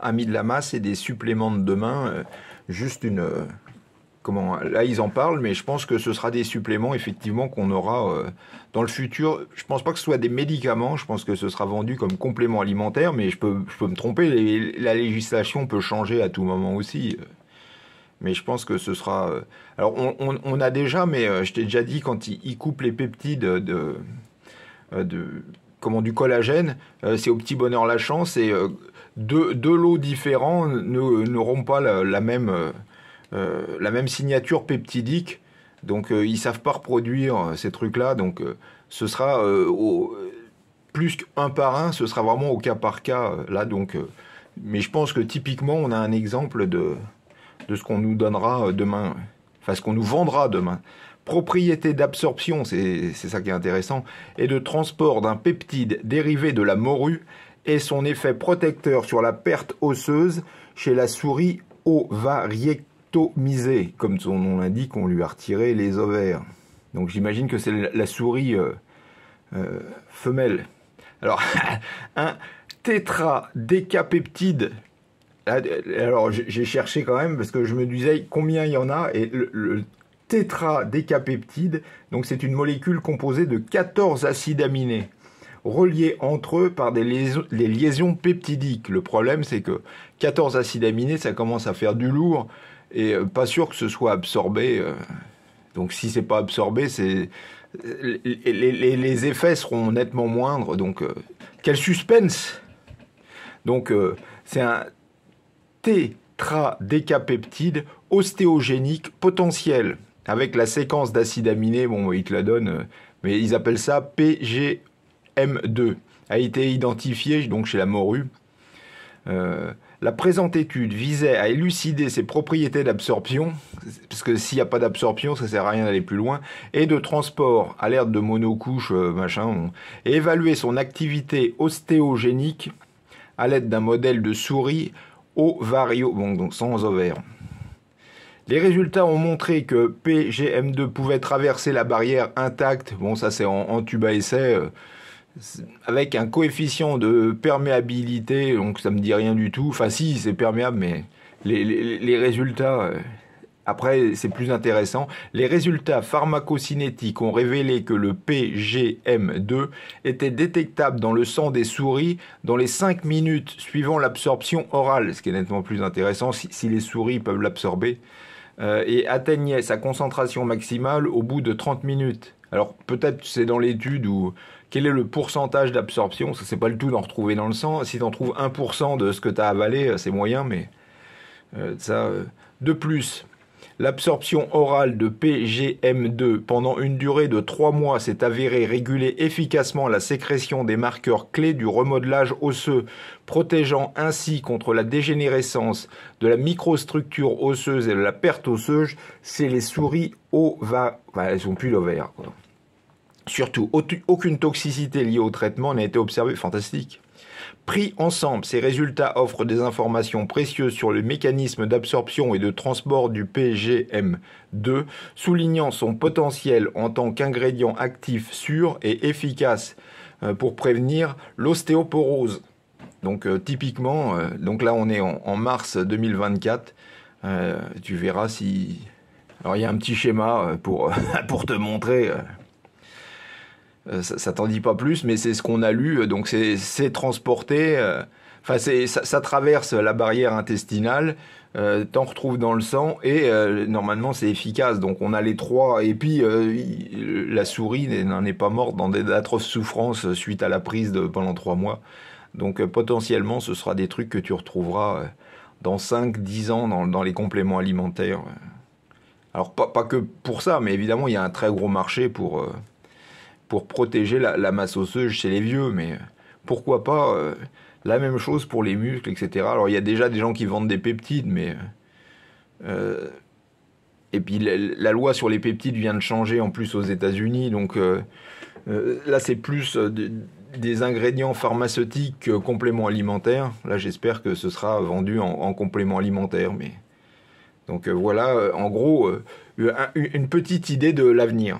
amis de la masse et des suppléments de demain. Euh, juste une. Euh, comment Là, ils en parlent, mais je pense que ce sera des suppléments, effectivement, qu'on aura euh, dans le futur. Je pense pas que ce soit des médicaments. Je pense que ce sera vendu comme complément alimentaire, mais je peux, me tromper. la législation peut changer à tout moment aussi. Mais je pense que ce sera. Alors, on, a déjà, mais je t'ai déjà dit, quand ils, coupe coupent les peptides de, de comment du collagène, euh, c'est au petit bonheur la chance et euh, deux, lots différents n'auront pas la, même, euh, la même signature peptidique. Donc ils savent pas reproduire ces trucs-là. Donc ce sera au, plus qu'un par un, ce sera vraiment au cas par cas là. Donc, mais je pense que typiquement on a un exemple de, de ce qu'on nous donnera demain. Parce qu'on nous vendra demain, propriété d'absorption, c'est ça qui est intéressant, et de transport d'un peptide dérivé de la morue et son effet protecteur sur la perte osseuse chez la souris ovariectomisée. Comme son nom l'indique, on lui a retiré les ovaires. Donc j'imagine que c'est la souris euh, euh, femelle. Alors, un tétra-décapeptide... Ah, euh, alors j'ai cherché quand même parce que je me disais combien il y en a et le, tétra tétradécapeptide, donc c'est une molécule composée de 14 acides aminés reliés entre eux par des liaisons, peptidiques. Le problème c'est que 14 acides aminés ça commence à faire du lourd et euh, pas sûr que ce soit absorbé. Euh. Donc si c'est pas absorbé, c'est les, effets seront nettement moindres. Donc quel suspense Donc c'est un Cétra-décapeptide ostéogénique potentiel. Avec la séquence d'acides aminés, bon, ils te la donnent, euh, mais ils appellent ça PGM2, a été identifié donc chez la morue. Euh, la présente étude visait à élucider ses propriétés d'absorption, parce que s'il n'y a pas d'absorption, ça ne sert à rien d'aller plus loin, et de transport, alerte de monocouche, euh, machin, et évaluer son activité ostéogénique à l'aide d'un modèle de souris ovario, bon, donc sans ovaire. Les résultats ont montré que PGM2 pouvait traverser la barrière intacte, bon ça c'est en, tube à essai, euh, avec un coefficient de perméabilité, donc ça ne me dit rien du tout, enfin si c'est perméable mais les, résultats... Euh, après, c'est plus intéressant. Les résultats pharmacocinétiques ont révélé que le PGM2 était détectable dans le sang des souris dans les 5 minutes suivant l'absorption orale, ce qui est nettement plus intéressant si, les souris peuvent l'absorber, euh, et atteignait sa concentration maximale au bout de 30 minutes. Alors peut-être c'est dans l'étude où quel est le pourcentage d'absorption, Ça c'est pas le tout d'en retrouver dans le sang. Si tu en trouves 1% de ce que tu as avalé, euh, c'est moyen, mais euh, ça... de plus, L'absorption orale de PGM2 pendant une durée de 3 mois s'est avérée réguler efficacement la sécrétion des marqueurs clés du remodelage osseux, protégeant ainsi contre la dégénérescence de la microstructure osseuse et de la perte osseuse c'est les souris ova... elles ont plus l'ovaire. Surtout, aucune toxicité liée au traitement n'a été observée. Fantastique. Pris ensemble, ces résultats offrent des informations précieuses sur le mécanisme d'absorption et de transport du PGM2, soulignant son potentiel en tant qu'ingrédient actif sûr et efficace euh, pour prévenir l'ostéoporose. Donc euh, typiquement, euh, donc là on est en, mars 2024, tu verras si... Alors il y a un petit schéma pour te montrer. Euh, ça, t'en dit pas plus, mais c'est ce qu'on a lu. Euh, donc c'est transporté. Euh, enfin, ça, ça, traverse la barrière intestinale. t'en retrouves dans le sang et normalement c'est efficace. Donc on a les trois et puis la souris n'en est pas morte dans d'atroces souffrances suite à la prise pendant trois mois. Donc potentiellement ce sera des trucs que tu retrouveras dans 5-10 ans dans, les compléments alimentaires. Alors pas, que pour ça, mais évidemment il y a un très gros marché pour pour protéger la, masse osseuse chez les vieux, mais euh, pourquoi pas euh, la même chose pour les muscles, etc. Alors il y a déjà des gens qui vendent des peptides, mais... Euh, et puis la, loi sur les peptides vient de changer en plus aux États-Unis, donc là c'est plus des ingrédients pharmaceutiques que compléments alimentaires. Là j'espère que ce sera vendu en, en complément alimentaire, mais... Donc voilà, en gros, une petite idée de l'avenir.